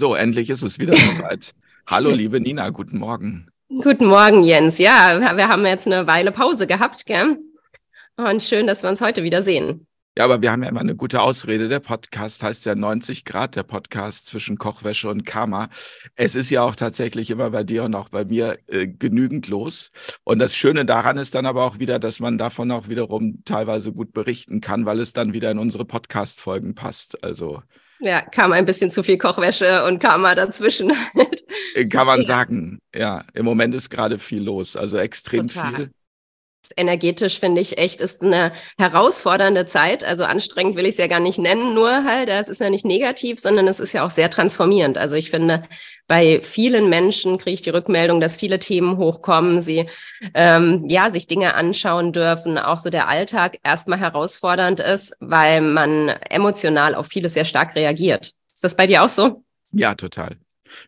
So, endlich ist es wieder soweit. Hallo, liebe Nina, guten Morgen. Guten Morgen, Jens. Ja, wir haben jetzt eine Weile Pause gehabt, gell? Und schön, dass wir uns heute wieder sehen. Ja, aber wir haben ja immer eine gute Ausrede. Der Podcast heißt ja 90 Grad, der Podcast zwischen Kochwäsche und Karma. Es ist ja auch tatsächlich immer bei dir und auch bei mir äh, genügend los. Und das Schöne daran ist dann aber auch wieder, dass man davon auch wiederum teilweise gut berichten kann, weil es dann wieder in unsere Podcast-Folgen passt. Also ja, kam ein bisschen zu viel Kochwäsche und kam mal dazwischen. Halt. Kann man sagen. Ja, im Moment ist gerade viel los, also extrem Total. viel energetisch finde ich echt ist eine herausfordernde Zeit. Also anstrengend will ich es ja gar nicht nennen, nur halt, das ist ja nicht negativ, sondern es ist ja auch sehr transformierend. Also ich finde, bei vielen Menschen kriege ich die Rückmeldung, dass viele Themen hochkommen, sie ähm, ja sich Dinge anschauen dürfen, auch so der Alltag erstmal herausfordernd ist, weil man emotional auf vieles sehr stark reagiert. Ist das bei dir auch so? Ja, total.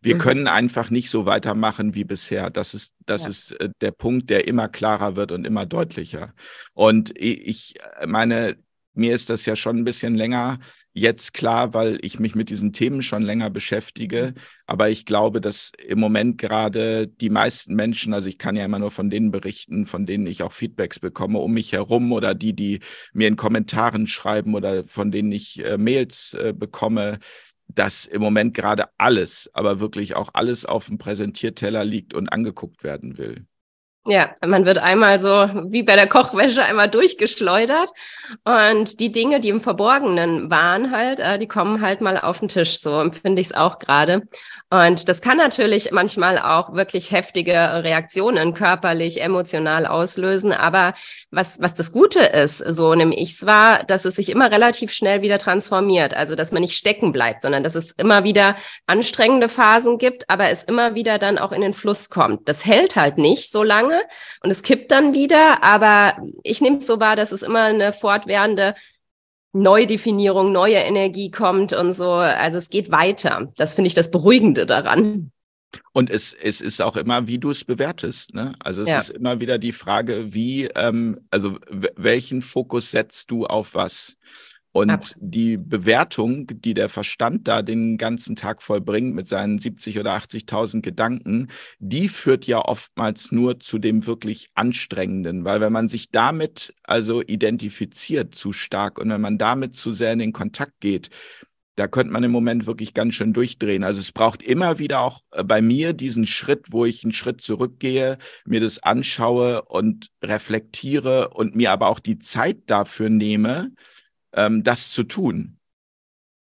Wir mhm. können einfach nicht so weitermachen wie bisher. Das ist, das ja. ist äh, der Punkt, der immer klarer wird und immer deutlicher. Und ich äh, meine, mir ist das ja schon ein bisschen länger jetzt klar, weil ich mich mit diesen Themen schon länger beschäftige. Mhm. Aber ich glaube, dass im Moment gerade die meisten Menschen, also ich kann ja immer nur von denen berichten, von denen ich auch Feedbacks bekomme um mich herum oder die, die mir in Kommentaren schreiben oder von denen ich äh, Mails äh, bekomme, dass im Moment gerade alles, aber wirklich auch alles auf dem Präsentierteller liegt und angeguckt werden will. Ja, man wird einmal so wie bei der Kochwäsche einmal durchgeschleudert und die Dinge, die im Verborgenen waren halt, äh, die kommen halt mal auf den Tisch. So empfinde ich es auch gerade. Und das kann natürlich manchmal auch wirklich heftige Reaktionen körperlich, emotional auslösen. Aber was, was das Gute ist, so nehme ich es wahr, dass es sich immer relativ schnell wieder transformiert. Also, dass man nicht stecken bleibt, sondern dass es immer wieder anstrengende Phasen gibt, aber es immer wieder dann auch in den Fluss kommt. Das hält halt nicht so lange und es kippt dann wieder. Aber ich nehme es so wahr, dass es immer eine fortwährende Neudefinierung, neue Energie kommt und so. Also es geht weiter. Das finde ich das Beruhigende daran. Und es, es ist auch immer, wie du es bewertest. Ne? Also es ja. ist immer wieder die Frage, wie, ähm, also welchen Fokus setzt du auf was? Und Absolut. die Bewertung, die der Verstand da den ganzen Tag vollbringt mit seinen 70 oder 80.000 Gedanken, die führt ja oftmals nur zu dem wirklich anstrengenden, weil wenn man sich damit also identifiziert zu stark und wenn man damit zu sehr in den Kontakt geht, da könnte man im Moment wirklich ganz schön durchdrehen. Also es braucht immer wieder auch äh, bei mir diesen Schritt, wo ich einen Schritt zurückgehe, mir das anschaue und reflektiere und mir aber auch die Zeit dafür nehme, ähm, das zu tun.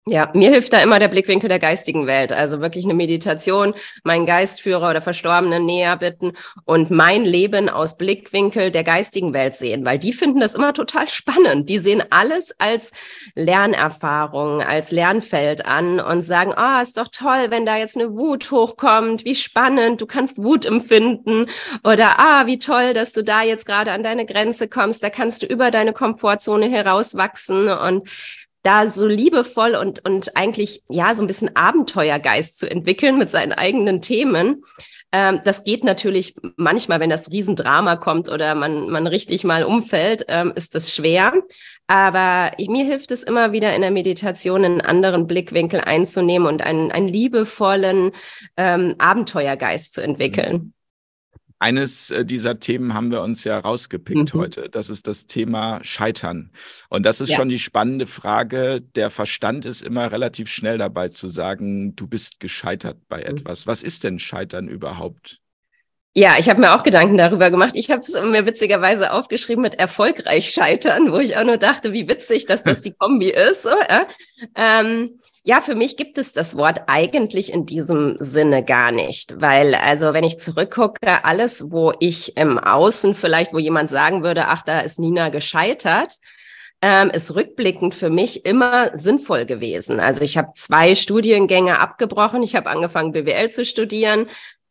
Ja, mir hilft da immer der Blickwinkel der geistigen Welt. Also wirklich eine Meditation, meinen Geistführer oder Verstorbenen näher bitten und mein Leben aus Blickwinkel der geistigen Welt sehen, weil die finden das immer total spannend. Die sehen alles als Lernerfahrung, als Lernfeld an und sagen, ah, oh, ist doch toll, wenn da jetzt eine Wut hochkommt, wie spannend, du kannst Wut empfinden oder ah, wie toll, dass du da jetzt gerade an deine Grenze kommst, da kannst du über deine Komfortzone herauswachsen und da so liebevoll und, und eigentlich ja so ein bisschen Abenteuergeist zu entwickeln mit seinen eigenen Themen. Ähm, das geht natürlich manchmal, wenn das Riesendrama kommt oder man, man richtig mal umfällt, ähm, ist das schwer. Aber ich, mir hilft es immer wieder in der Meditation, einen anderen Blickwinkel einzunehmen und einen, einen liebevollen ähm, Abenteuergeist zu entwickeln. Eines äh, dieser Themen haben wir uns ja rausgepickt mhm. heute. Das ist das Thema Scheitern. Und das ist ja. schon die spannende Frage. Der Verstand ist immer relativ schnell dabei zu sagen, du bist gescheitert bei mhm. etwas. Was ist denn Scheitern überhaupt? Ja, ich habe mir auch Gedanken darüber gemacht. Ich habe es mir witzigerweise aufgeschrieben mit erfolgreich scheitern, wo ich auch nur dachte, wie witzig, dass das die Kombi ist. So, ja. ähm, ja, für mich gibt es das Wort eigentlich in diesem Sinne gar nicht, weil also wenn ich zurückgucke, alles, wo ich im Außen vielleicht, wo jemand sagen würde, ach, da ist Nina gescheitert, ähm, ist rückblickend für mich immer sinnvoll gewesen. Also ich habe zwei Studiengänge abgebrochen. Ich habe angefangen, BWL zu studieren,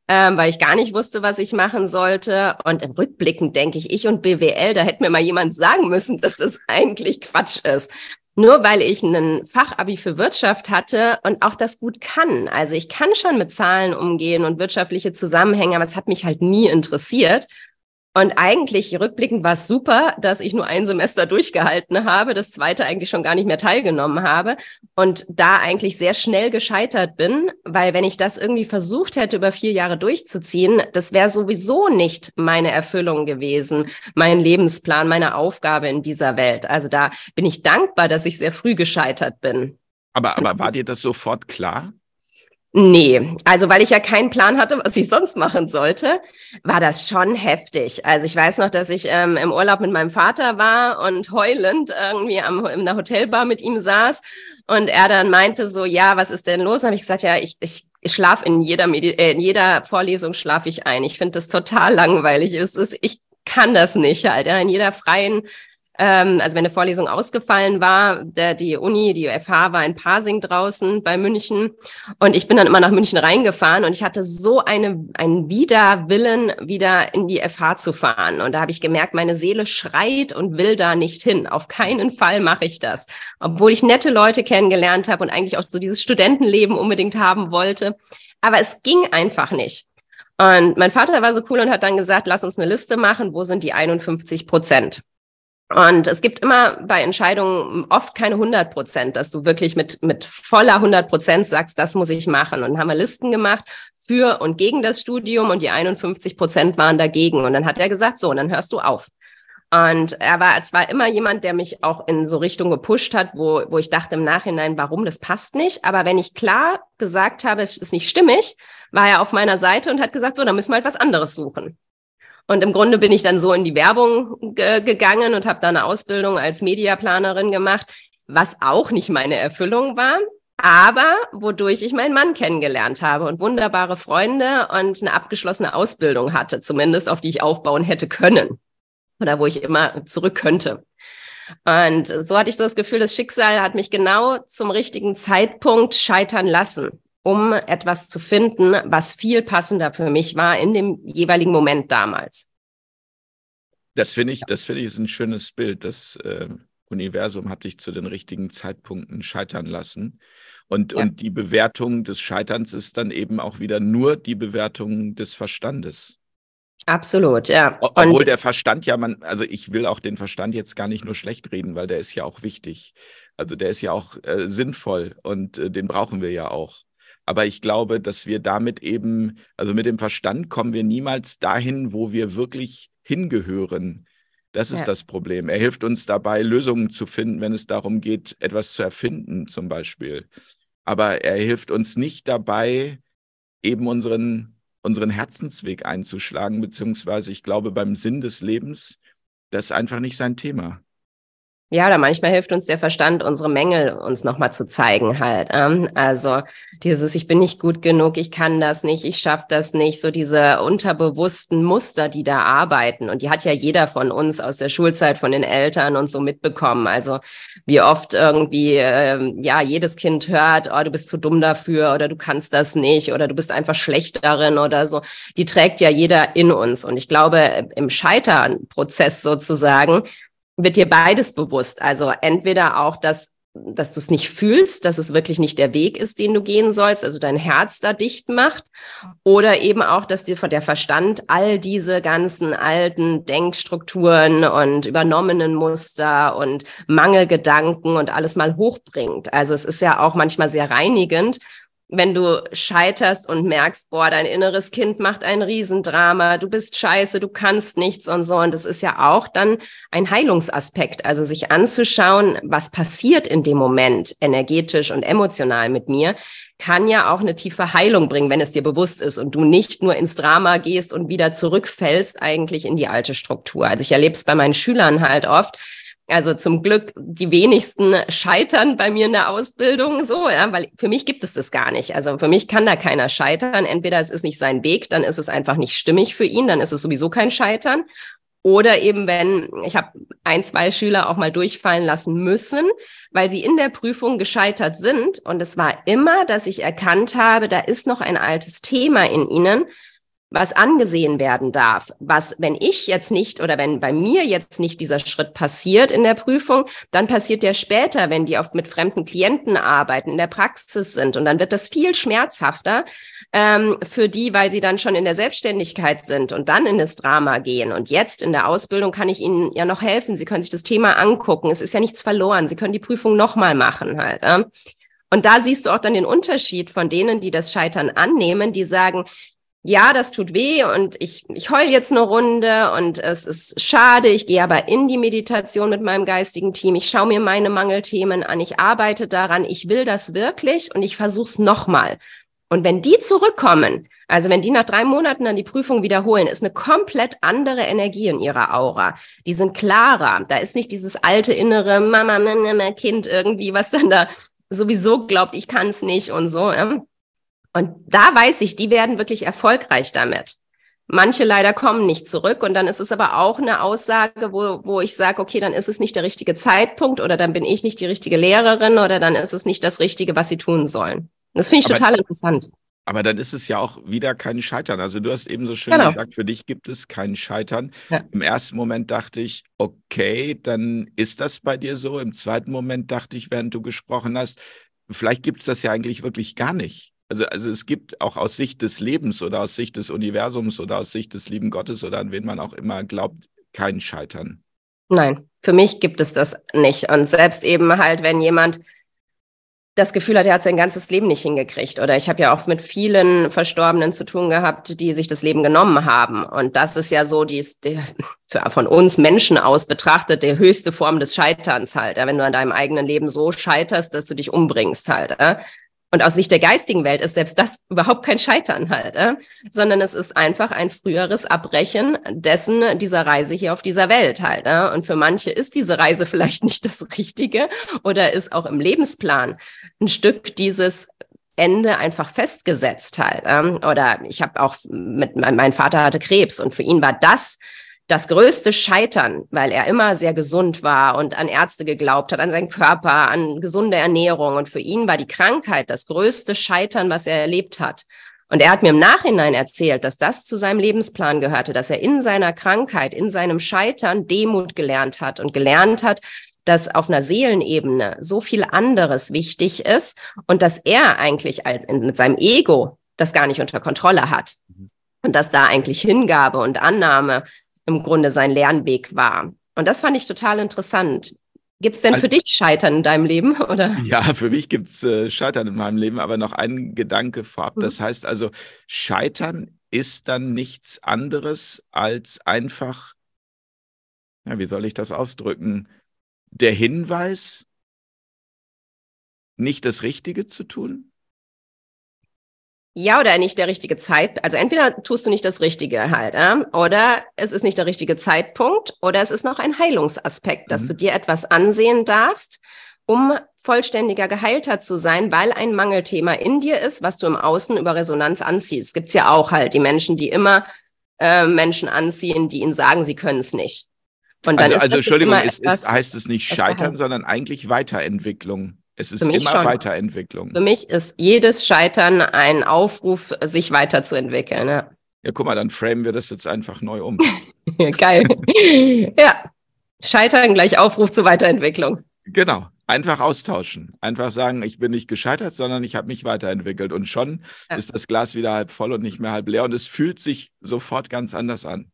ähm, weil ich gar nicht wusste, was ich machen sollte. Und im Rückblicken denke ich, ich und BWL, da hätte mir mal jemand sagen müssen, dass das eigentlich Quatsch ist nur weil ich einen Fachabi für Wirtschaft hatte und auch das gut kann. Also ich kann schon mit Zahlen umgehen und wirtschaftliche Zusammenhänge, aber es hat mich halt nie interessiert. Und eigentlich rückblickend war es super, dass ich nur ein Semester durchgehalten habe, das zweite eigentlich schon gar nicht mehr teilgenommen habe und da eigentlich sehr schnell gescheitert bin, weil wenn ich das irgendwie versucht hätte, über vier Jahre durchzuziehen, das wäre sowieso nicht meine Erfüllung gewesen, mein Lebensplan, meine Aufgabe in dieser Welt. Also da bin ich dankbar, dass ich sehr früh gescheitert bin. Aber, aber war dir das sofort klar? Nee, also weil ich ja keinen Plan hatte, was ich sonst machen sollte, war das schon heftig. Also ich weiß noch, dass ich ähm, im Urlaub mit meinem Vater war und heulend irgendwie am, in der Hotelbar mit ihm saß und er dann meinte so, ja, was ist denn los? Dann habe ich gesagt, ja, ich, ich, schlafe in jeder Medi äh, in jeder Vorlesung schlafe ich ein. Ich finde das total langweilig. Es ist, ich kann das nicht halt. in jeder freien ähm, also wenn eine Vorlesung ausgefallen war, der, die Uni, die FH war in Parsing draußen bei München und ich bin dann immer nach München reingefahren und ich hatte so eine, einen Widerwillen, wieder in die FH zu fahren. Und da habe ich gemerkt, meine Seele schreit und will da nicht hin. Auf keinen Fall mache ich das. Obwohl ich nette Leute kennengelernt habe und eigentlich auch so dieses Studentenleben unbedingt haben wollte. Aber es ging einfach nicht. Und mein Vater war so cool und hat dann gesagt, lass uns eine Liste machen, wo sind die 51 Prozent? Und es gibt immer bei Entscheidungen oft keine 100 Prozent, dass du wirklich mit, mit voller 100 Prozent sagst, das muss ich machen. Und haben wir Listen gemacht für und gegen das Studium und die 51 Prozent waren dagegen. Und dann hat er gesagt, so, und dann hörst du auf. Und er war zwar immer jemand, der mich auch in so Richtung gepusht hat, wo, wo ich dachte im Nachhinein, warum, das passt nicht. Aber wenn ich klar gesagt habe, es ist nicht stimmig, war er auf meiner Seite und hat gesagt, so, dann müssen wir halt was anderes suchen. Und im Grunde bin ich dann so in die Werbung ge gegangen und habe da eine Ausbildung als Mediaplanerin gemacht, was auch nicht meine Erfüllung war, aber wodurch ich meinen Mann kennengelernt habe und wunderbare Freunde und eine abgeschlossene Ausbildung hatte, zumindest auf die ich aufbauen hätte können oder wo ich immer zurück könnte. Und so hatte ich so das Gefühl, das Schicksal hat mich genau zum richtigen Zeitpunkt scheitern lassen um etwas zu finden, was viel passender für mich war in dem jeweiligen Moment damals. Das finde ich, das finde ich ist ein schönes Bild. Das äh, Universum hat dich zu den richtigen Zeitpunkten scheitern lassen. Und, ja. und die Bewertung des Scheiterns ist dann eben auch wieder nur die Bewertung des Verstandes. Absolut, ja. Und Obwohl der Verstand ja, man, also ich will auch den Verstand jetzt gar nicht nur schlecht reden, weil der ist ja auch wichtig. Also der ist ja auch äh, sinnvoll und äh, den brauchen wir ja auch. Aber ich glaube, dass wir damit eben, also mit dem Verstand kommen wir niemals dahin, wo wir wirklich hingehören. Das ist ja. das Problem. Er hilft uns dabei, Lösungen zu finden, wenn es darum geht, etwas zu erfinden, zum Beispiel. Aber er hilft uns nicht dabei, eben unseren, unseren Herzensweg einzuschlagen, beziehungsweise ich glaube, beim Sinn des Lebens, das ist einfach nicht sein Thema ja, da manchmal hilft uns der Verstand, unsere Mängel uns nochmal zu zeigen halt. Ähm, also dieses, ich bin nicht gut genug, ich kann das nicht, ich schaffe das nicht, so diese unterbewussten Muster, die da arbeiten. Und die hat ja jeder von uns aus der Schulzeit, von den Eltern und so mitbekommen. Also wie oft irgendwie, äh, ja, jedes Kind hört, oh, du bist zu dumm dafür oder du kannst das nicht oder du bist einfach schlecht darin oder so. Die trägt ja jeder in uns. Und ich glaube, im Scheiternprozess sozusagen, wird dir beides bewusst. Also entweder auch, dass, dass du es nicht fühlst, dass es wirklich nicht der Weg ist, den du gehen sollst, also dein Herz da dicht macht, oder eben auch, dass dir von der Verstand all diese ganzen alten Denkstrukturen und übernommenen Muster und Mangelgedanken und alles mal hochbringt. Also es ist ja auch manchmal sehr reinigend, wenn du scheiterst und merkst, boah, dein inneres Kind macht ein Riesendrama, du bist scheiße, du kannst nichts und so. Und das ist ja auch dann ein Heilungsaspekt, also sich anzuschauen, was passiert in dem Moment energetisch und emotional mit mir, kann ja auch eine tiefe Heilung bringen, wenn es dir bewusst ist und du nicht nur ins Drama gehst und wieder zurückfällst eigentlich in die alte Struktur. Also ich erlebe es bei meinen Schülern halt oft, also zum Glück, die wenigsten scheitern bei mir in der Ausbildung so, ja, weil für mich gibt es das gar nicht. Also für mich kann da keiner scheitern. Entweder es ist nicht sein Weg, dann ist es einfach nicht stimmig für ihn, dann ist es sowieso kein Scheitern. Oder eben, wenn ich habe ein, zwei Schüler auch mal durchfallen lassen müssen, weil sie in der Prüfung gescheitert sind. Und es war immer, dass ich erkannt habe, da ist noch ein altes Thema in ihnen, was angesehen werden darf, was, wenn ich jetzt nicht oder wenn bei mir jetzt nicht dieser Schritt passiert in der Prüfung, dann passiert der später, wenn die oft mit fremden Klienten arbeiten, in der Praxis sind. Und dann wird das viel schmerzhafter ähm, für die, weil sie dann schon in der Selbstständigkeit sind und dann in das Drama gehen. Und jetzt in der Ausbildung kann ich ihnen ja noch helfen. Sie können sich das Thema angucken. Es ist ja nichts verloren. Sie können die Prüfung nochmal machen halt. Äh? Und da siehst du auch dann den Unterschied von denen, die das Scheitern annehmen, die sagen, ja, das tut weh und ich, ich heul jetzt eine Runde und es ist schade. Ich gehe aber in die Meditation mit meinem geistigen Team. Ich schaue mir meine Mangelthemen an. Ich arbeite daran. Ich will das wirklich und ich versuche es nochmal. Und wenn die zurückkommen, also wenn die nach drei Monaten dann die Prüfung wiederholen, ist eine komplett andere Energie in ihrer Aura. Die sind klarer. Da ist nicht dieses alte innere Mama, Mama, Kind irgendwie, was dann da sowieso glaubt, ich kann es nicht und so. Ja? Und da weiß ich, die werden wirklich erfolgreich damit. Manche leider kommen nicht zurück und dann ist es aber auch eine Aussage, wo, wo ich sage, okay, dann ist es nicht der richtige Zeitpunkt oder dann bin ich nicht die richtige Lehrerin oder dann ist es nicht das Richtige, was sie tun sollen. das finde ich aber, total interessant. Aber dann ist es ja auch wieder kein Scheitern. Also du hast eben so schön genau. gesagt, für dich gibt es kein Scheitern. Ja. Im ersten Moment dachte ich, okay, dann ist das bei dir so. Im zweiten Moment dachte ich, während du gesprochen hast, vielleicht gibt es das ja eigentlich wirklich gar nicht. Also, also es gibt auch aus Sicht des Lebens oder aus Sicht des Universums oder aus Sicht des lieben Gottes oder an wen man auch immer glaubt, kein Scheitern. Nein, für mich gibt es das nicht. Und selbst eben halt, wenn jemand das Gefühl hat, er hat sein ganzes Leben nicht hingekriegt. Oder ich habe ja auch mit vielen Verstorbenen zu tun gehabt, die sich das Leben genommen haben. Und das ist ja so, die ist die, für, von uns Menschen aus betrachtet, die höchste Form des Scheiterns halt. Ja? Wenn du an deinem eigenen Leben so scheiterst, dass du dich umbringst halt. Ja? Und aus Sicht der geistigen Welt ist selbst das überhaupt kein Scheitern halt, äh? sondern es ist einfach ein früheres Abbrechen dessen, dieser Reise hier auf dieser Welt halt. Äh? Und für manche ist diese Reise vielleicht nicht das Richtige oder ist auch im Lebensplan ein Stück dieses Ende einfach festgesetzt halt. Ähm, oder ich habe auch mit mein Vater hatte Krebs und für ihn war das das größte Scheitern, weil er immer sehr gesund war und an Ärzte geglaubt hat, an seinen Körper, an gesunde Ernährung. Und für ihn war die Krankheit das größte Scheitern, was er erlebt hat. Und er hat mir im Nachhinein erzählt, dass das zu seinem Lebensplan gehörte, dass er in seiner Krankheit, in seinem Scheitern Demut gelernt hat und gelernt hat, dass auf einer Seelenebene so viel anderes wichtig ist und dass er eigentlich mit seinem Ego das gar nicht unter Kontrolle hat. Mhm. Und dass da eigentlich Hingabe und Annahme im Grunde sein Lernweg war. Und das fand ich total interessant. Gibt es denn für also dich Scheitern in deinem Leben? Oder? Ja, für mich gibt es äh, Scheitern in meinem Leben, aber noch einen Gedanke vorab. Mhm. Das heißt also, Scheitern ist dann nichts anderes als einfach, ja, wie soll ich das ausdrücken, der Hinweis, nicht das Richtige zu tun, ja oder nicht der richtige Zeit. Also entweder tust du nicht das Richtige halt, äh, oder es ist nicht der richtige Zeitpunkt, oder es ist noch ein Heilungsaspekt, dass mhm. du dir etwas ansehen darfst, um vollständiger geheilter zu sein, weil ein Mangelthema in dir ist, was du im Außen über Resonanz anziehst. Gibt's ja auch halt die Menschen, die immer äh, Menschen anziehen, die ihnen sagen, sie können es nicht. Und dann also, ist also Entschuldigung, ist, ist, heißt es nicht Scheitern, sondern eigentlich Weiterentwicklung. Es ist immer schon. Weiterentwicklung. Für mich ist jedes Scheitern ein Aufruf, sich weiterzuentwickeln. Ja, ja guck mal, dann framen wir das jetzt einfach neu um. Geil. ja. Scheitern gleich Aufruf zur Weiterentwicklung. Genau. Einfach austauschen. Einfach sagen, ich bin nicht gescheitert, sondern ich habe mich weiterentwickelt. Und schon ja. ist das Glas wieder halb voll und nicht mehr halb leer. Und es fühlt sich sofort ganz anders an.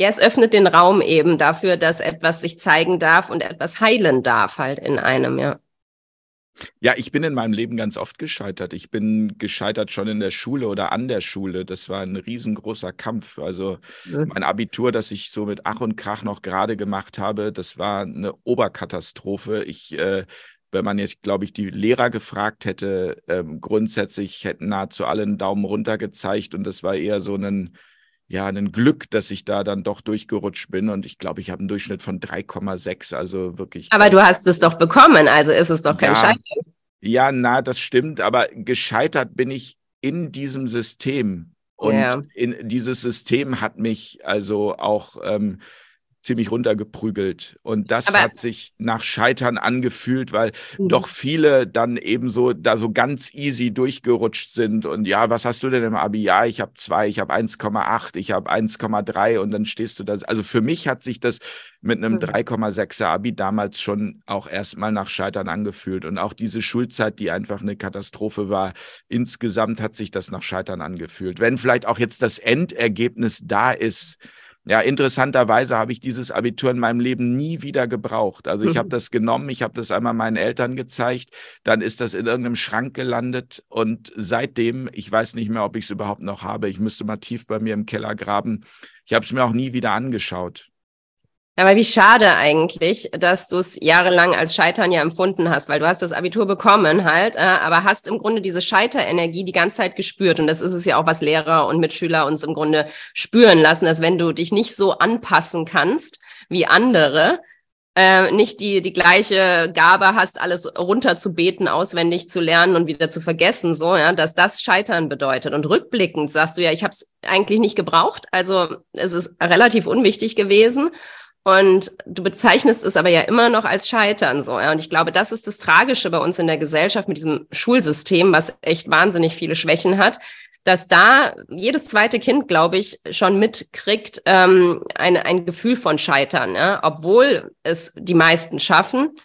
Ja, es öffnet den Raum eben dafür, dass etwas sich zeigen darf und etwas heilen darf halt in einem, ja. Ja, ich bin in meinem Leben ganz oft gescheitert. Ich bin gescheitert schon in der Schule oder an der Schule. Das war ein riesengroßer Kampf. Also mein Abitur, das ich so mit Ach und Krach noch gerade gemacht habe, das war eine Oberkatastrophe. Ich, äh, wenn man jetzt, glaube ich, die Lehrer gefragt hätte, äh, grundsätzlich hätten nahezu alle einen Daumen runter gezeigt und das war eher so ein ja, ein Glück, dass ich da dann doch durchgerutscht bin. Und ich glaube, ich habe einen Durchschnitt von 3,6, also wirklich. Aber du hast es äh, doch bekommen, also ist es doch kein ja, Scheitern. Ja, na, das stimmt, aber gescheitert bin ich in diesem System. Und ja. in, dieses System hat mich also auch ähm, ziemlich runtergeprügelt. Und das Aber hat sich nach Scheitern angefühlt, weil mhm. doch viele dann eben so da so ganz easy durchgerutscht sind. Und ja, was hast du denn im Abi? Ja, ich habe zwei, ich habe 1,8, ich habe 1,3 und dann stehst du da. Also für mich hat sich das mit einem mhm. 3,6er Abi damals schon auch erstmal nach Scheitern angefühlt. Und auch diese Schulzeit, die einfach eine Katastrophe war, insgesamt hat sich das nach Scheitern angefühlt. Wenn vielleicht auch jetzt das Endergebnis da ist, ja, interessanterweise habe ich dieses Abitur in meinem Leben nie wieder gebraucht. Also ich habe mhm. das genommen, ich habe das einmal meinen Eltern gezeigt, dann ist das in irgendeinem Schrank gelandet und seitdem, ich weiß nicht mehr, ob ich es überhaupt noch habe, ich müsste mal tief bei mir im Keller graben. Ich habe es mir auch nie wieder angeschaut. Aber wie schade eigentlich, dass du es jahrelang als Scheitern ja empfunden hast, weil du hast das Abitur bekommen halt, äh, aber hast im Grunde diese Scheiterenergie die ganze Zeit gespürt. Und das ist es ja auch, was Lehrer und Mitschüler uns im Grunde spüren lassen, dass wenn du dich nicht so anpassen kannst wie andere, äh, nicht die, die gleiche Gabe hast, alles runterzubeten, auswendig zu lernen und wieder zu vergessen, so, ja, dass das Scheitern bedeutet. Und rückblickend sagst du ja, ich habe es eigentlich nicht gebraucht, also es ist relativ unwichtig gewesen. Und du bezeichnest es aber ja immer noch als Scheitern so. Und ich glaube, das ist das Tragische bei uns in der Gesellschaft mit diesem Schulsystem, was echt wahnsinnig viele Schwächen hat, dass da jedes zweite Kind, glaube ich, schon mitkriegt ähm, ein, ein Gefühl von Scheitern, ja? obwohl es die meisten schaffen.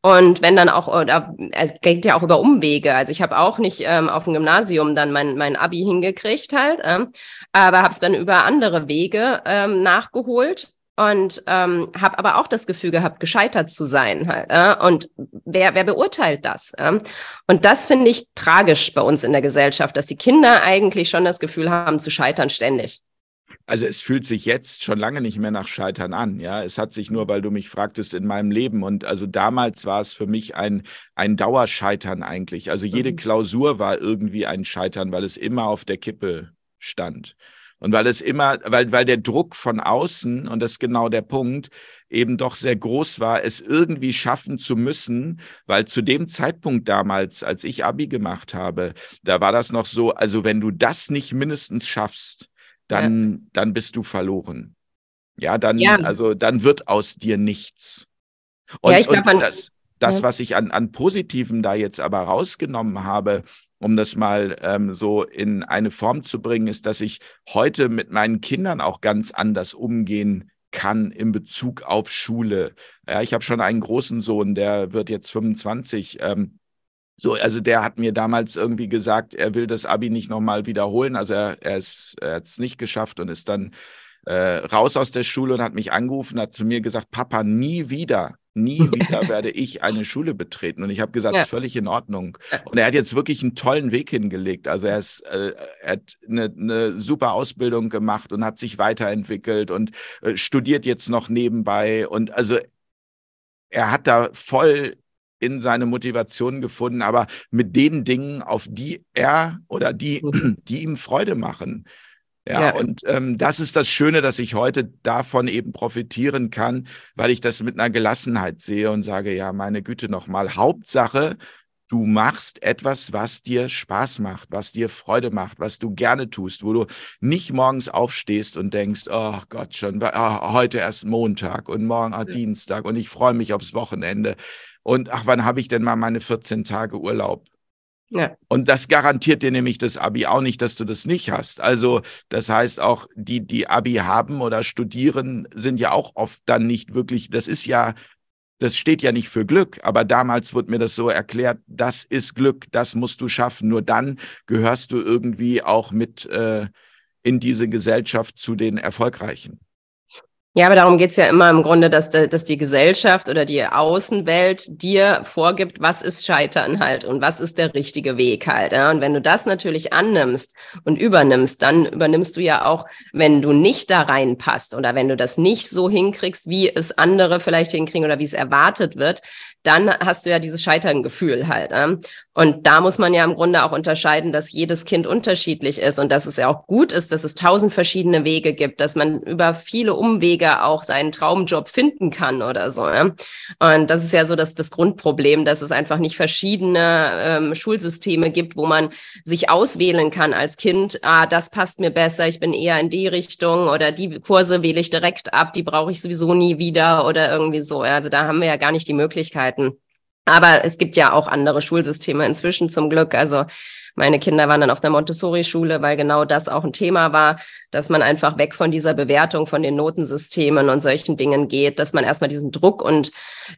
Und wenn dann auch, oder, also, es geht ja auch über Umwege. Also ich habe auch nicht ähm, auf dem Gymnasium dann mein, mein Abi hingekriegt halt, ähm, aber habe es dann über andere Wege ähm, nachgeholt und ähm, habe aber auch das Gefühl gehabt, gescheitert zu sein. Äh, und wer, wer beurteilt das? Äh? Und das finde ich tragisch bei uns in der Gesellschaft, dass die Kinder eigentlich schon das Gefühl haben, zu scheitern ständig. Also es fühlt sich jetzt schon lange nicht mehr nach Scheitern an. Ja, es hat sich nur, weil du mich fragtest, in meinem Leben und also damals war es für mich ein ein Dauerscheitern eigentlich. Also jede mhm. Klausur war irgendwie ein Scheitern, weil es immer auf der Kippe stand. Und weil es immer, weil, weil der Druck von außen, und das ist genau der Punkt, eben doch sehr groß war, es irgendwie schaffen zu müssen, weil zu dem Zeitpunkt damals, als ich Abi gemacht habe, da war das noch so, also wenn du das nicht mindestens schaffst, dann, ja. dann bist du verloren. Ja, dann, ja. also dann wird aus dir nichts. Und, ja, ich glaub, und das, das, was ich an, an Positiven da jetzt aber rausgenommen habe, um das mal ähm, so in eine Form zu bringen, ist, dass ich heute mit meinen Kindern auch ganz anders umgehen kann in Bezug auf Schule. Ja, ich habe schon einen großen Sohn, der wird jetzt 25. Ähm, so, also der hat mir damals irgendwie gesagt, er will das Abi nicht nochmal wiederholen. Also er, er, er hat es nicht geschafft und ist dann äh, raus aus der Schule und hat mich angerufen, hat zu mir gesagt, Papa, nie wieder nie wieder werde ich eine Schule betreten. Und ich habe gesagt, ja. völlig in Ordnung. Und er hat jetzt wirklich einen tollen Weg hingelegt. Also er, ist, äh, er hat eine, eine, super Ausbildung gemacht und hat sich weiterentwickelt und äh, studiert jetzt noch nebenbei. Und also er hat da voll in seine Motivation gefunden, aber mit den Dingen, auf die er oder die, mhm. die ihm Freude machen. Ja, ja, und ähm, das ist das Schöne, dass ich heute davon eben profitieren kann, weil ich das mit einer Gelassenheit sehe und sage, ja, meine Güte nochmal, Hauptsache, du machst etwas, was dir Spaß macht, was dir Freude macht, was du gerne tust, wo du nicht morgens aufstehst und denkst, oh Gott, schon oh, heute erst Montag und morgen oh, ja. Dienstag und ich freue mich aufs Wochenende. Und ach, wann habe ich denn mal meine 14 Tage Urlaub? Ja. Und das garantiert dir nämlich das Abi auch nicht, dass du das nicht hast. Also das heißt auch, die, die Abi haben oder studieren, sind ja auch oft dann nicht wirklich, das ist ja, das steht ja nicht für Glück, aber damals wurde mir das so erklärt, das ist Glück, das musst du schaffen, nur dann gehörst du irgendwie auch mit äh, in diese Gesellschaft zu den Erfolgreichen. Ja, aber darum geht's ja immer im Grunde, dass, de, dass die Gesellschaft oder die Außenwelt dir vorgibt, was ist Scheitern halt und was ist der richtige Weg halt. Ja? Und wenn du das natürlich annimmst und übernimmst, dann übernimmst du ja auch, wenn du nicht da reinpasst oder wenn du das nicht so hinkriegst, wie es andere vielleicht hinkriegen oder wie es erwartet wird, dann hast du ja dieses Scheiterngefühl halt. Äh? Und da muss man ja im Grunde auch unterscheiden, dass jedes Kind unterschiedlich ist und dass es ja auch gut ist, dass es tausend verschiedene Wege gibt, dass man über viele Umwege auch seinen Traumjob finden kann oder so. Ja? Und das ist ja so das, das Grundproblem, dass es einfach nicht verschiedene ähm, Schulsysteme gibt, wo man sich auswählen kann als Kind, ah, das passt mir besser, ich bin eher in die Richtung oder die Kurse wähle ich direkt ab, die brauche ich sowieso nie wieder oder irgendwie so. Also da haben wir ja gar nicht die Möglichkeit. Möglichkeiten. Aber es gibt ja auch andere Schulsysteme inzwischen zum Glück. Also meine Kinder waren dann auf der Montessori-Schule, weil genau das auch ein Thema war, dass man einfach weg von dieser Bewertung von den Notensystemen und solchen Dingen geht, dass man erstmal diesen Druck und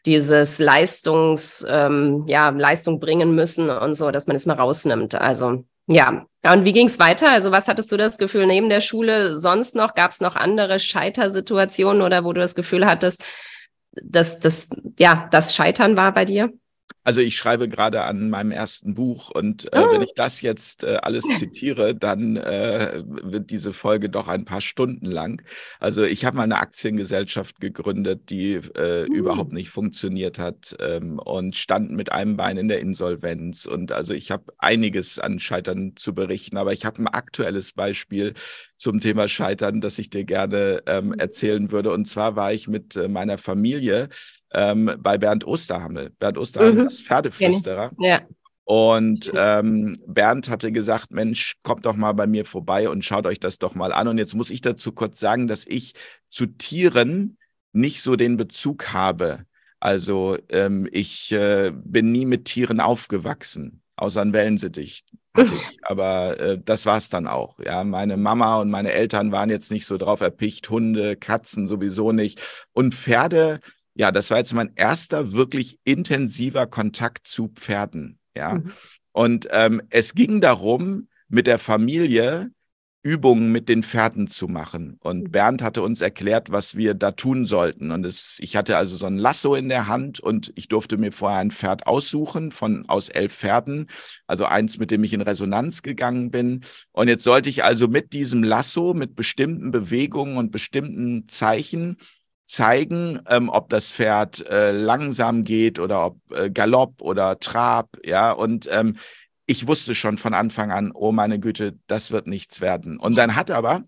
dieses Leistungs, ähm, ja, Leistung bringen müssen und so, dass man es mal rausnimmt. Also ja, und wie ging es weiter? Also was hattest du das Gefühl neben der Schule sonst noch? Gab es noch andere Scheitersituationen oder wo du das Gefühl hattest, das, das, ja, das Scheitern war bei dir? Also ich schreibe gerade an meinem ersten Buch und äh, oh. wenn ah. ich das jetzt äh, alles zitiere, dann äh, wird diese Folge doch ein paar Stunden lang. Also ich habe mal eine Aktiengesellschaft gegründet, die äh, hm. überhaupt nicht funktioniert hat ähm, und stand mit einem Bein in der Insolvenz. Und also ich habe einiges an Scheitern zu berichten, aber ich habe ein aktuelles Beispiel zum Thema Scheitern, das ich dir gerne ähm, hm. erzählen würde. Und zwar war ich mit äh, meiner Familie ähm, bei Bernd Osterhammel. Bernd Osterhammel mhm das Pferdeflüsterer. Ja. Und ähm, Bernd hatte gesagt, Mensch, kommt doch mal bei mir vorbei und schaut euch das doch mal an. Und jetzt muss ich dazu kurz sagen, dass ich zu Tieren nicht so den Bezug habe. Also ähm, ich äh, bin nie mit Tieren aufgewachsen, außer in Wellensittich. Aber äh, das war es dann auch. Ja, meine Mama und meine Eltern waren jetzt nicht so drauf erpicht, Hunde, Katzen sowieso nicht. Und Pferde ja, das war jetzt mein erster wirklich intensiver Kontakt zu Pferden. Ja. Mhm. Und ähm, es ging darum, mit der Familie Übungen mit den Pferden zu machen. Und mhm. Bernd hatte uns erklärt, was wir da tun sollten. Und es, ich hatte also so ein Lasso in der Hand und ich durfte mir vorher ein Pferd aussuchen von aus elf Pferden. Also eins, mit dem ich in Resonanz gegangen bin. Und jetzt sollte ich also mit diesem Lasso, mit bestimmten Bewegungen und bestimmten Zeichen zeigen, ähm, ob das Pferd äh, langsam geht oder ob äh, Galopp oder Trab, ja, und ähm, ich wusste schon von Anfang an, oh meine Güte, das wird nichts werden. Und dann hat aber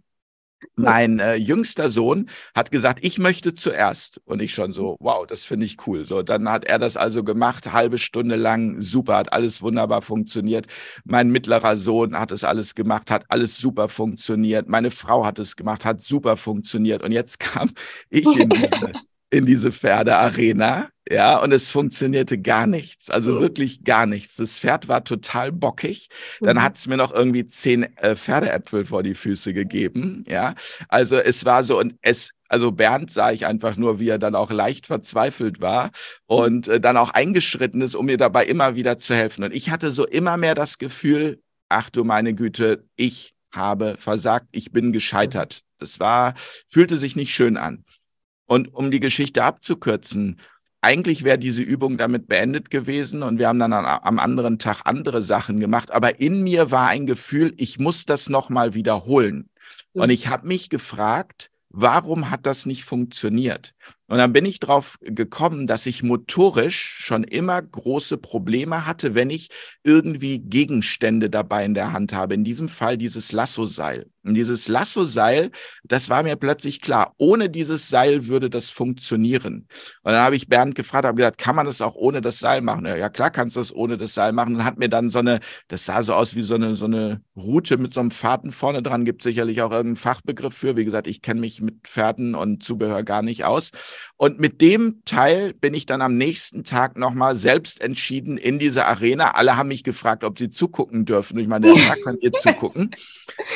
mein äh, jüngster Sohn hat gesagt, ich möchte zuerst. Und ich schon so, wow, das finde ich cool. So, dann hat er das also gemacht, halbe Stunde lang, super, hat alles wunderbar funktioniert. Mein mittlerer Sohn hat es alles gemacht, hat alles super funktioniert. Meine Frau hat es gemacht, hat super funktioniert. Und jetzt kam ich in diese, in diese Pferdearena ja, und es funktionierte gar nichts. Also ja. wirklich gar nichts. Das Pferd war total bockig. Dann mhm. hat es mir noch irgendwie zehn äh, Pferdeäpfel vor die Füße gegeben. Ja, also es war so und es, also Bernd sah ich einfach nur, wie er dann auch leicht verzweifelt war und äh, dann auch eingeschritten ist, um mir dabei immer wieder zu helfen. Und ich hatte so immer mehr das Gefühl, ach du meine Güte, ich habe versagt, ich bin gescheitert. Mhm. Das war, fühlte sich nicht schön an. Und um die Geschichte abzukürzen, eigentlich wäre diese Übung damit beendet gewesen und wir haben dann am anderen Tag andere Sachen gemacht. Aber in mir war ein Gefühl, ich muss das nochmal wiederholen. Und mhm. ich habe mich gefragt, warum hat das nicht funktioniert? Und dann bin ich drauf gekommen, dass ich motorisch schon immer große Probleme hatte, wenn ich irgendwie Gegenstände dabei in der Hand habe. In diesem Fall dieses Lasso-Seil. Und dieses Lasso-Seil, das war mir plötzlich klar. Ohne dieses Seil würde das funktionieren. Und dann habe ich Bernd gefragt, habe gesagt, kann man das auch ohne das Seil machen? Ja, klar kannst du das ohne das Seil machen. Und hat mir dann so eine, das sah so aus wie so eine, so eine Rute mit so einem Faden vorne dran. Gibt sicherlich auch irgendeinen Fachbegriff für. Wie gesagt, ich kenne mich mit Pferden und Zubehör gar nicht aus. Und mit dem Teil bin ich dann am nächsten Tag nochmal selbst entschieden in dieser Arena. Alle haben mich gefragt, ob sie zugucken dürfen. Ich meine, der Tag kann ihr zugucken.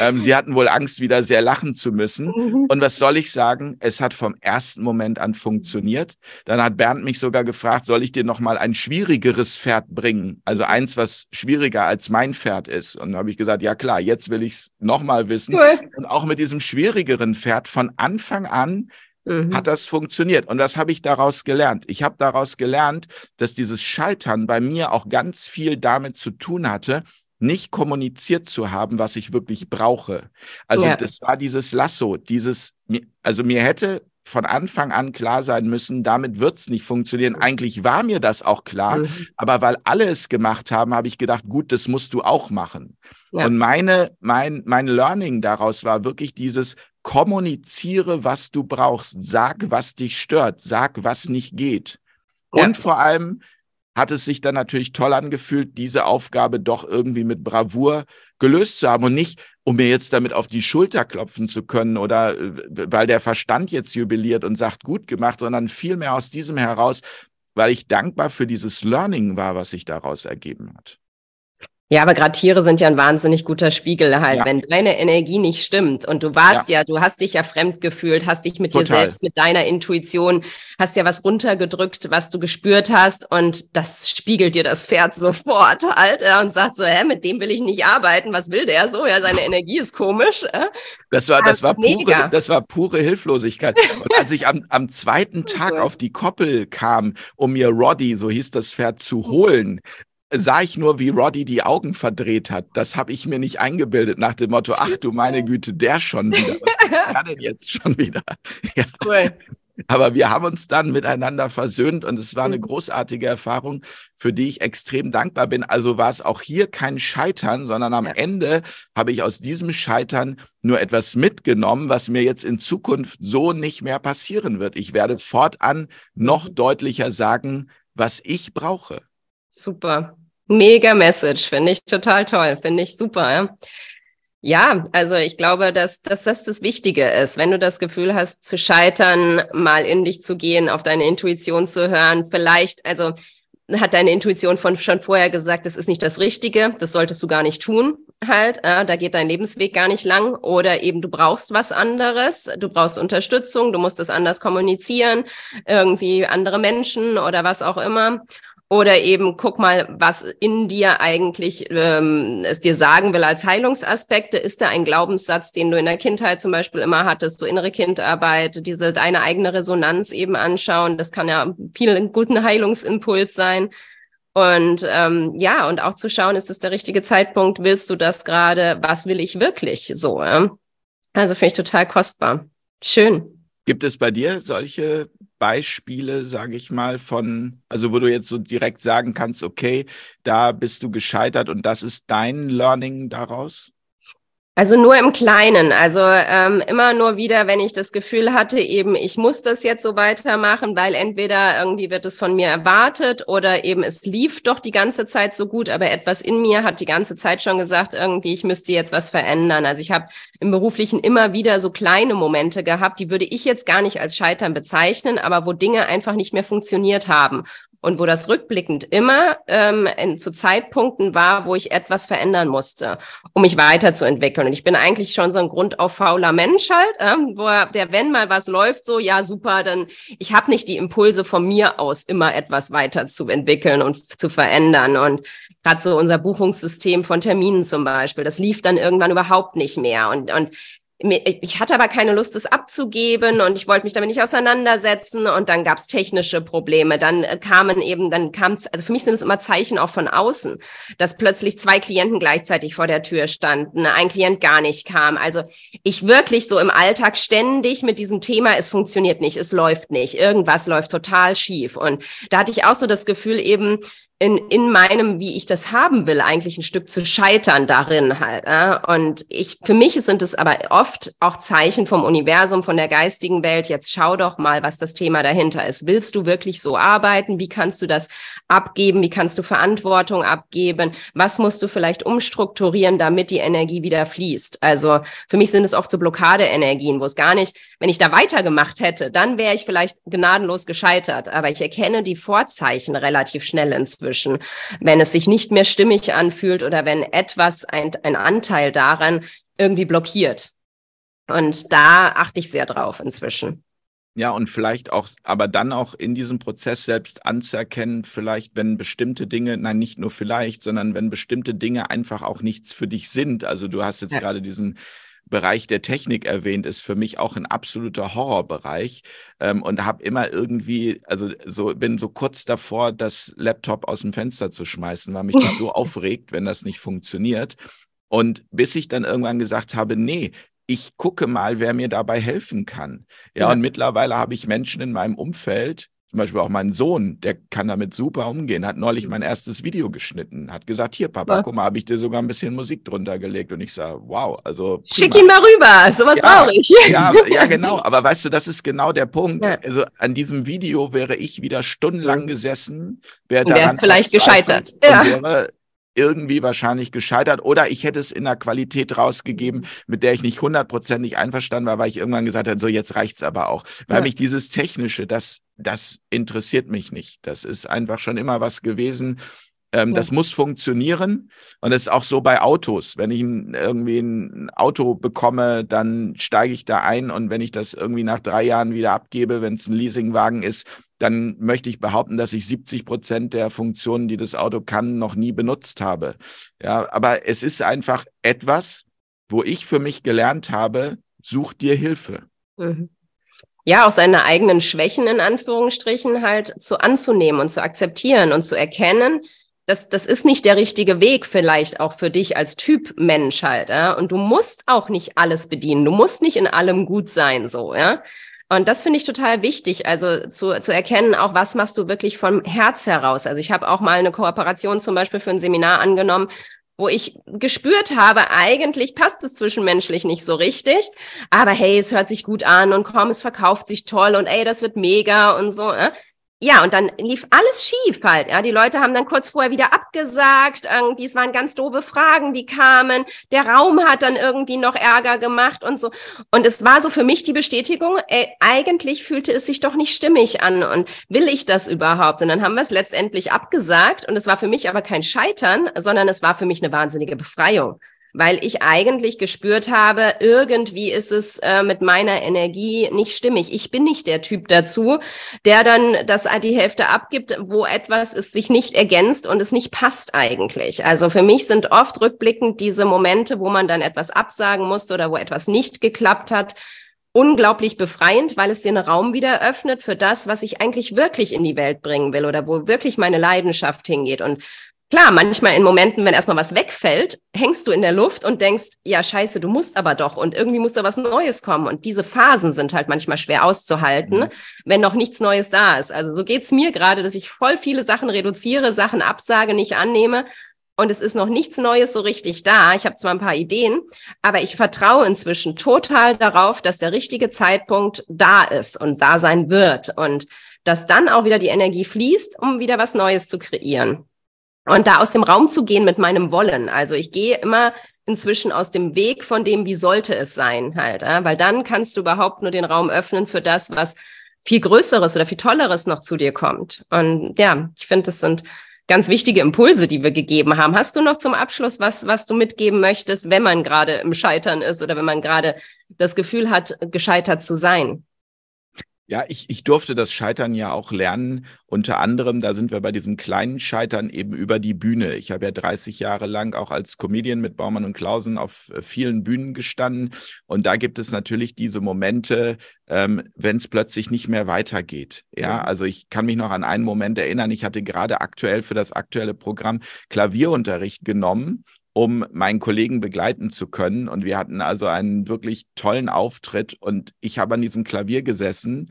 Ähm, sie hatten wohl Angst, wieder sehr lachen zu müssen. Mhm. Und was soll ich sagen? Es hat vom ersten Moment an funktioniert. Dann hat Bernd mich sogar gefragt, soll ich dir nochmal ein schwierigeres Pferd bringen? Also eins, was schwieriger als mein Pferd ist. Und habe ich gesagt, ja klar, jetzt will ich es nochmal wissen. Cool. Und auch mit diesem schwierigeren Pferd von Anfang an Mhm. hat das funktioniert. Und was habe ich daraus gelernt? Ich habe daraus gelernt, dass dieses Scheitern bei mir auch ganz viel damit zu tun hatte, nicht kommuniziert zu haben, was ich wirklich brauche. Also ja. das war dieses Lasso, dieses, also mir hätte von Anfang an klar sein müssen, damit wird's nicht funktionieren. Eigentlich war mir das auch klar, mhm. aber weil alle es gemacht haben, habe ich gedacht, gut, das musst du auch machen. Ja. Und meine, mein, mein Learning daraus war wirklich dieses, kommuniziere, was du brauchst, sag, was dich stört, sag, was nicht geht. Ja. Und vor allem hat es sich dann natürlich toll angefühlt, diese Aufgabe doch irgendwie mit Bravour gelöst zu haben und nicht, um mir jetzt damit auf die Schulter klopfen zu können oder äh, weil der Verstand jetzt jubiliert und sagt, gut gemacht, sondern vielmehr aus diesem heraus, weil ich dankbar für dieses Learning war, was sich daraus ergeben hat. Ja, aber gerade Tiere sind ja ein wahnsinnig guter Spiegel halt. Ja. Wenn deine Energie nicht stimmt und du warst ja. ja, du hast dich ja fremd gefühlt, hast dich mit Total. dir selbst, mit deiner Intuition, hast ja was runtergedrückt, was du gespürt hast und das spiegelt dir das Pferd sofort halt ja, und sagt so, hä, mit dem will ich nicht arbeiten, was will der so? Ja, seine Energie ist komisch. Äh? Das war, das also, war pure, das war pure Hilflosigkeit. Und als ich am, am zweiten oh Tag auf die Koppel kam, um mir Roddy, so hieß das Pferd, zu holen, sah ich nur, wie Roddy die Augen verdreht hat. Das habe ich mir nicht eingebildet nach dem Motto, ach du meine Güte, der schon wieder. Was war denn jetzt schon wieder? Ja. Cool. Aber wir haben uns dann miteinander versöhnt und es war eine mhm. großartige Erfahrung, für die ich extrem dankbar bin. Also war es auch hier kein Scheitern, sondern am ja. Ende habe ich aus diesem Scheitern nur etwas mitgenommen, was mir jetzt in Zukunft so nicht mehr passieren wird. Ich werde fortan noch mhm. deutlicher sagen, was ich brauche. Super. Mega Message, finde ich total toll, finde ich super. Ja? ja, also ich glaube, dass, dass das das Wichtige ist. Wenn du das Gefühl hast, zu scheitern, mal in dich zu gehen, auf deine Intuition zu hören, vielleicht, also hat deine Intuition von schon vorher gesagt, das ist nicht das Richtige, das solltest du gar nicht tun, halt, äh, da geht dein Lebensweg gar nicht lang oder eben du brauchst was anderes, du brauchst Unterstützung, du musst es anders kommunizieren, irgendwie andere Menschen oder was auch immer. Oder eben guck mal, was in dir eigentlich ähm, es dir sagen will als Heilungsaspekte. Ist da ein Glaubenssatz, den du in der Kindheit zum Beispiel immer hattest, so innere Kindarbeit, diese deine eigene Resonanz eben anschauen. Das kann ja viel einen guten Heilungsimpuls sein. Und ähm, ja, und auch zu schauen, ist es der richtige Zeitpunkt? Willst du das gerade? Was will ich wirklich so? Äh? Also finde ich total kostbar. Schön. Gibt es bei dir solche Beispiele, sage ich mal, von, also wo du jetzt so direkt sagen kannst, okay, da bist du gescheitert und das ist dein Learning daraus? Also nur im Kleinen. Also ähm, immer nur wieder, wenn ich das Gefühl hatte, eben ich muss das jetzt so weitermachen, weil entweder irgendwie wird es von mir erwartet oder eben es lief doch die ganze Zeit so gut, aber etwas in mir hat die ganze Zeit schon gesagt, irgendwie ich müsste jetzt was verändern. Also ich habe im beruflichen immer wieder so kleine Momente gehabt, die würde ich jetzt gar nicht als Scheitern bezeichnen, aber wo Dinge einfach nicht mehr funktioniert haben und wo das rückblickend immer ähm, in, zu Zeitpunkten war, wo ich etwas verändern musste, um mich weiterzuentwickeln. Und ich bin eigentlich schon so ein grundauf fauler Mensch halt, äh, wo der, wenn mal was läuft, so, ja, super, dann ich habe nicht die Impulse von mir aus, immer etwas weiterzuentwickeln und zu verändern. Und gerade so unser Buchungssystem von Terminen zum Beispiel, das lief dann irgendwann überhaupt nicht mehr. Und, und ich hatte aber keine Lust, es abzugeben und ich wollte mich damit nicht auseinandersetzen und dann gab es technische Probleme. Dann äh, kamen eben, dann kam es, also für mich sind es immer Zeichen auch von außen, dass plötzlich zwei Klienten gleichzeitig vor der Tür standen, ein Klient gar nicht kam. Also ich wirklich so im Alltag ständig mit diesem Thema, es funktioniert nicht, es läuft nicht, irgendwas läuft total schief. Und da hatte ich auch so das Gefühl eben, in, in meinem, wie ich das haben will, eigentlich ein Stück zu scheitern darin halt. Äh? Und ich, für mich sind es aber oft auch Zeichen vom Universum, von der geistigen Welt. Jetzt schau doch mal, was das Thema dahinter ist. Willst du wirklich so arbeiten? Wie kannst du das abgeben? Wie kannst du Verantwortung abgeben? Was musst du vielleicht umstrukturieren, damit die Energie wieder fließt? Also für mich sind es oft so Blockadeenergien, wo es gar nicht, wenn ich da weitergemacht hätte, dann wäre ich vielleicht gnadenlos gescheitert. Aber ich erkenne die Vorzeichen relativ schnell inzwischen, wenn es sich nicht mehr stimmig anfühlt oder wenn etwas, ein, ein Anteil daran irgendwie blockiert. Und da achte ich sehr drauf inzwischen. Ja, und vielleicht auch, aber dann auch in diesem Prozess selbst anzuerkennen, vielleicht, wenn bestimmte Dinge, nein, nicht nur vielleicht, sondern wenn bestimmte Dinge einfach auch nichts für dich sind. Also du hast jetzt ja. gerade diesen Bereich der Technik erwähnt, ist für mich auch ein absoluter Horrorbereich ähm, und habe immer irgendwie, also so bin so kurz davor, das Laptop aus dem Fenster zu schmeißen, weil mich das so aufregt, wenn das nicht funktioniert. Und bis ich dann irgendwann gesagt habe, nee, ich gucke mal, wer mir dabei helfen kann. Ja, ja. und mittlerweile habe ich Menschen in meinem Umfeld, zum Beispiel auch meinen Sohn, der kann damit super umgehen, hat neulich mein erstes Video geschnitten, hat gesagt, hier Papa, ja. guck mal, habe ich dir sogar ein bisschen Musik drunter gelegt und ich sage, wow, also prima. schick ihn mal rüber, sowas ja, brauche ich. Ja, ja, genau, aber weißt du, das ist genau der Punkt. Ja. Also an diesem Video wäre ich wieder stundenlang gesessen, wäre und daran vielleicht gescheitert. Ja. Wäre irgendwie wahrscheinlich gescheitert oder ich hätte es in einer Qualität rausgegeben, mit der ich nicht hundertprozentig einverstanden war, weil ich irgendwann gesagt habe, so jetzt reicht's aber auch, weil ja. mich dieses technische, das das interessiert mich nicht. Das ist einfach schon immer was gewesen. Ähm, ja. Das muss funktionieren. Und das ist auch so bei Autos. Wenn ich irgendwie ein Auto bekomme, dann steige ich da ein. Und wenn ich das irgendwie nach drei Jahren wieder abgebe, wenn es ein Leasingwagen ist, dann möchte ich behaupten, dass ich 70 Prozent der Funktionen, die das Auto kann, noch nie benutzt habe. Ja, aber es ist einfach etwas, wo ich für mich gelernt habe, such dir Hilfe. Mhm. ja, auch seine eigenen Schwächen in Anführungsstrichen halt zu anzunehmen und zu akzeptieren und zu erkennen, dass das ist nicht der richtige Weg vielleicht auch für dich als Typ Mensch halt, ja? Und du musst auch nicht alles bedienen, du musst nicht in allem gut sein so, ja? Und das finde ich total wichtig, also zu, zu erkennen, auch was machst du wirklich vom Herz heraus. Also ich habe auch mal eine Kooperation zum Beispiel für ein Seminar angenommen, wo ich gespürt habe, eigentlich passt es zwischenmenschlich nicht so richtig, aber hey, es hört sich gut an und komm, es verkauft sich toll und ey, das wird mega und so. Ne? ja, und dann lief alles schief halt. Ja, die Leute haben dann kurz vorher wieder abgesagt. Irgendwie, es waren ganz doofe Fragen, die kamen. Der Raum hat dann irgendwie noch Ärger gemacht und so. Und es war so für mich die Bestätigung, ey, eigentlich fühlte es sich doch nicht stimmig an. Und will ich das überhaupt? Und dann haben wir es letztendlich abgesagt. Und es war für mich aber kein Scheitern, sondern es war für mich eine wahnsinnige Befreiung weil ich eigentlich gespürt habe, irgendwie ist es äh, mit meiner Energie nicht stimmig. Ich bin nicht der Typ dazu, der dann das äh, die Hälfte abgibt, wo etwas es sich nicht ergänzt und es nicht passt eigentlich. Also für mich sind oft rückblickend diese Momente, wo man dann etwas absagen musste oder wo etwas nicht geklappt hat, unglaublich befreiend, weil es den Raum wieder öffnet für das, was ich eigentlich wirklich in die Welt bringen will oder wo wirklich meine Leidenschaft hingeht. Und Klar, manchmal in Momenten, wenn erstmal was wegfällt, hängst du in der Luft und denkst, ja, scheiße, du musst aber doch und irgendwie muss da was Neues kommen. Und diese Phasen sind halt manchmal schwer auszuhalten, mhm. wenn noch nichts Neues da ist. Also so geht's mir gerade, dass ich voll viele Sachen reduziere, Sachen absage, nicht annehme. Und es ist noch nichts Neues so richtig da. Ich habe zwar ein paar Ideen, aber ich vertraue inzwischen total darauf, dass der richtige Zeitpunkt da ist und da sein wird. Und dass dann auch wieder die Energie fließt, um wieder was Neues zu kreieren. Und da aus dem Raum zu gehen mit meinem Wollen. Also ich gehe immer inzwischen aus dem Weg von dem, wie sollte es sein, halt. Ja? Weil dann kannst du überhaupt nur den Raum öffnen für das, was viel Größeres oder viel Tolleres noch zu dir kommt. Und ja, ich finde, das sind ganz wichtige Impulse, die wir gegeben haben. Hast du noch zum Abschluss was, was du mitgeben möchtest, wenn man gerade im Scheitern ist oder wenn man gerade das Gefühl hat, gescheitert zu sein? Ja, ich, ich durfte das Scheitern ja auch lernen. Unter anderem, da sind wir bei diesem kleinen Scheitern eben über die Bühne. Ich habe ja 30 Jahre lang auch als Comedian mit Baumann und Klausen auf äh, vielen Bühnen gestanden. Und da gibt es natürlich diese Momente, ähm, wenn es plötzlich nicht mehr weitergeht. Ja, also ich kann mich noch an einen Moment erinnern. Ich hatte gerade aktuell für das aktuelle Programm Klavierunterricht genommen um meinen Kollegen begleiten zu können. Und wir hatten also einen wirklich tollen Auftritt. Und ich habe an diesem Klavier gesessen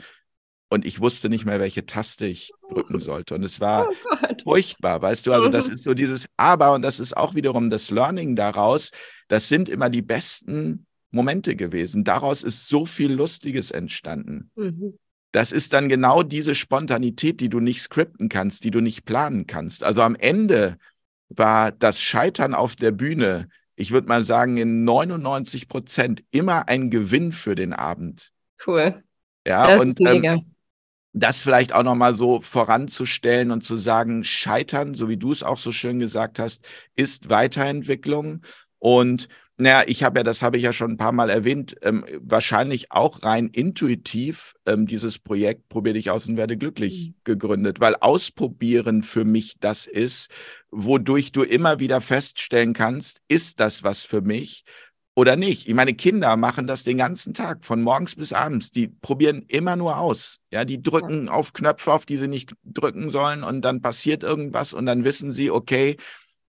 und ich wusste nicht mehr, welche Taste ich drücken sollte. Und es war oh furchtbar, weißt du. Also das ist so oh. dieses Aber und das ist auch wiederum das Learning daraus. Das sind immer die besten Momente gewesen. Daraus ist so viel Lustiges entstanden. Mhm. Das ist dann genau diese Spontanität, die du nicht skripten kannst, die du nicht planen kannst. Also am Ende war das Scheitern auf der Bühne, ich würde mal sagen, in 99 Prozent immer ein Gewinn für den Abend. Cool. Ja, das und ähm, das vielleicht auch nochmal so voranzustellen und zu sagen, Scheitern, so wie du es auch so schön gesagt hast, ist Weiterentwicklung. Und naja, ich habe ja, das habe ich ja schon ein paar Mal erwähnt, ähm, wahrscheinlich auch rein intuitiv ähm, dieses Projekt Probier dich aus und werde glücklich mhm. gegründet, weil ausprobieren für mich das ist, wodurch du immer wieder feststellen kannst, ist das was für mich oder nicht? Ich meine, Kinder machen das den ganzen Tag, von morgens bis abends. Die probieren immer nur aus. Ja, die drücken auf Knöpfe, auf die sie nicht drücken sollen und dann passiert irgendwas und dann wissen sie, okay,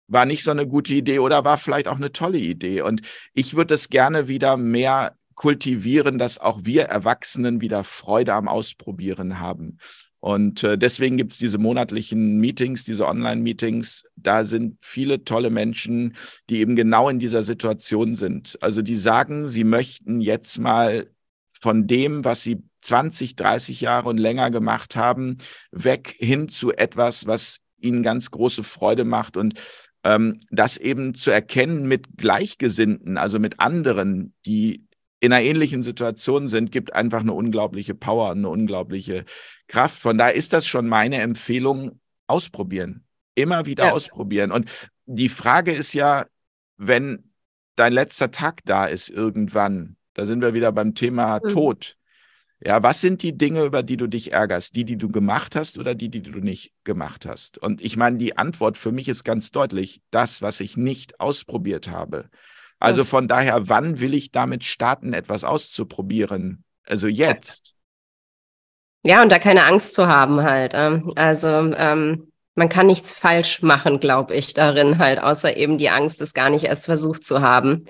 war nicht so eine gute Idee oder war vielleicht auch eine tolle Idee. Und ich würde es gerne wieder mehr kultivieren, dass auch wir Erwachsenen wieder Freude am Ausprobieren haben. Und äh, deswegen gibt es diese monatlichen Meetings, diese Online-Meetings. Da sind viele tolle Menschen, die eben genau in dieser Situation sind. Also die sagen, sie möchten jetzt mal von dem, was sie 20, 30 Jahre und länger gemacht haben, weg hin zu etwas, was ihnen ganz große Freude macht und ähm, das eben zu erkennen mit Gleichgesinnten, also mit anderen, die in einer ähnlichen Situation sind, gibt einfach eine unglaubliche Power, eine unglaubliche Kraft. Von daher ist das schon meine Empfehlung, ausprobieren, immer wieder ja. ausprobieren. Und die Frage ist ja, wenn dein letzter Tag da ist irgendwann, da sind wir wieder beim Thema mhm. Tod. Ja, was sind die Dinge, über die du dich ärgerst? Die, die du gemacht hast oder die, die du nicht gemacht hast? Und ich meine, die Antwort für mich ist ganz deutlich, das, was ich nicht ausprobiert habe. Also von daher, wann will ich damit starten, etwas auszuprobieren? Also jetzt. Ja, und da keine Angst zu haben halt. Ähm, also ähm, man kann nichts falsch machen, glaube ich, darin halt, außer eben die Angst, es gar nicht erst versucht zu haben.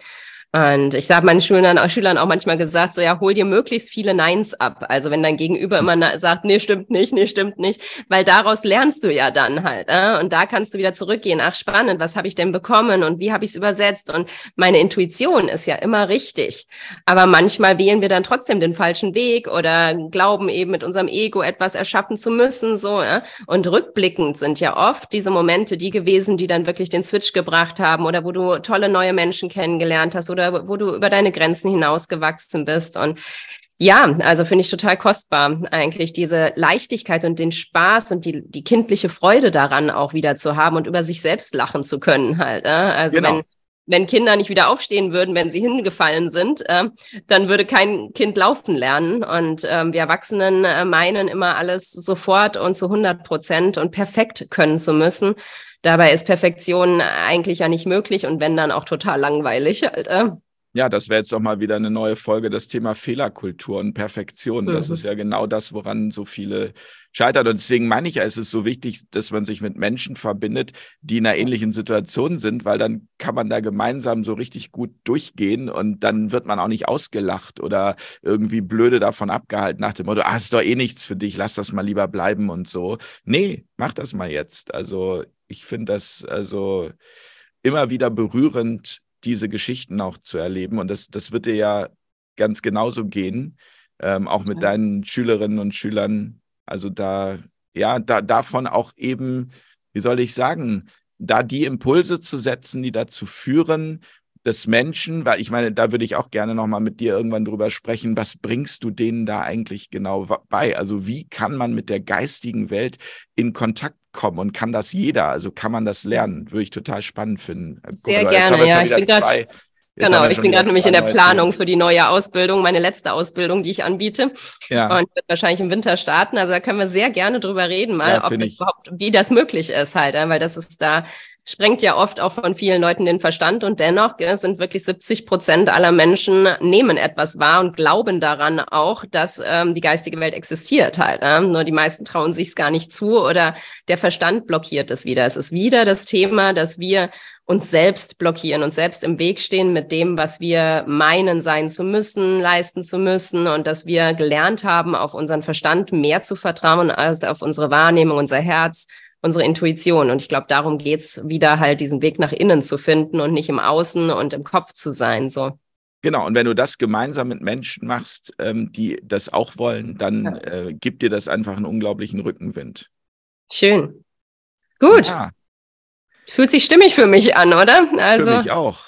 Und ich habe meinen Schülern, Schülern auch manchmal gesagt, so ja, hol dir möglichst viele Neins ab. Also wenn dein Gegenüber hm. immer sagt, nee, stimmt nicht, nee, stimmt nicht, weil daraus lernst du ja dann halt. Äh? Und da kannst du wieder zurückgehen, ach spannend, was habe ich denn bekommen und wie habe ich es übersetzt? Und meine Intuition ist ja immer richtig. Aber manchmal wählen wir dann trotzdem den falschen Weg oder glauben eben mit unserem Ego etwas erschaffen zu müssen. so äh? Und rückblickend sind ja oft diese Momente die gewesen, die dann wirklich den Switch gebracht haben oder wo du tolle neue Menschen kennengelernt hast oder oder wo du über deine Grenzen hinausgewachsen bist. Und ja, also finde ich total kostbar, eigentlich diese Leichtigkeit und den Spaß und die, die kindliche Freude daran auch wieder zu haben und über sich selbst lachen zu können halt. Äh? Also genau. wenn wenn Kinder nicht wieder aufstehen würden, wenn sie hingefallen sind, äh, dann würde kein Kind laufen lernen. Und ähm, wir Erwachsenen äh, meinen immer alles sofort und zu 100 Prozent und perfekt können zu müssen. Dabei ist Perfektion eigentlich ja nicht möglich und wenn dann auch total langweilig. Alter. Äh. Ja, das wäre jetzt auch mal wieder eine neue Folge, das Thema Fehlerkultur und Perfektion. Mhm. Das ist ja genau das, woran so viele scheitern. Und deswegen meine ich ja, es ist so wichtig, dass man sich mit Menschen verbindet, die in einer ähnlichen Situation sind, weil dann kann man da gemeinsam so richtig gut durchgehen und dann wird man auch nicht ausgelacht oder irgendwie blöde davon abgehalten nach dem Motto, ah, ist doch eh nichts für dich, lass das mal lieber bleiben und so. Nee, mach das mal jetzt. Also ich finde das also immer wieder berührend, diese Geschichten auch zu erleben. Und das, das wird dir ja ganz genauso gehen, ähm, auch mit ja. deinen Schülerinnen und Schülern. Also da, ja, da, davon auch eben, wie soll ich sagen, da die Impulse zu setzen, die dazu führen, des Menschen, weil ich meine, da würde ich auch gerne nochmal mit dir irgendwann drüber sprechen, was bringst du denen da eigentlich genau bei? Also wie kann man mit der geistigen Welt in Kontakt kommen und kann das jeder? Also kann man das lernen? Würde ich total spannend finden. Äh, sehr Guck, gerne, ja. Ich bin gerade Jetzt genau, ich bin gerade nämlich in der Planung für die neue Ausbildung, meine letzte Ausbildung, die ich anbiete. Ja. Und wird wahrscheinlich im Winter starten. Also da können wir sehr gerne drüber reden, mal, ja, ob das überhaupt, wie das möglich ist halt, weil das ist da sprengt ja oft auch von vielen Leuten den Verstand und dennoch sind wirklich 70 Prozent aller Menschen nehmen etwas wahr und glauben daran auch, dass ähm, die geistige Welt existiert halt. Äh? Nur die meisten trauen sich es gar nicht zu oder der Verstand blockiert es wieder. Es ist wieder das Thema, dass wir uns selbst blockieren und selbst im Weg stehen mit dem, was wir meinen sein zu müssen, leisten zu müssen und dass wir gelernt haben, auf unseren Verstand mehr zu vertrauen als auf unsere Wahrnehmung, unser Herz, unsere Intuition. Und ich glaube, darum geht es wieder halt, diesen Weg nach innen zu finden und nicht im Außen und im Kopf zu sein. So. Genau, und wenn du das gemeinsam mit Menschen machst, ähm, die das auch wollen, dann äh, gibt dir das einfach einen unglaublichen Rückenwind. Schön. Gut. Ja. Fühlt sich stimmig für mich an, oder? Also, für mich auch.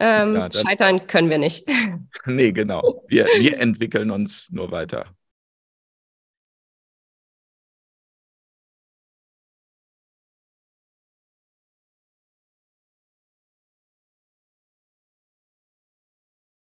Ähm, ja, scheitern können wir nicht. Nee, genau. Wir, wir entwickeln uns nur weiter.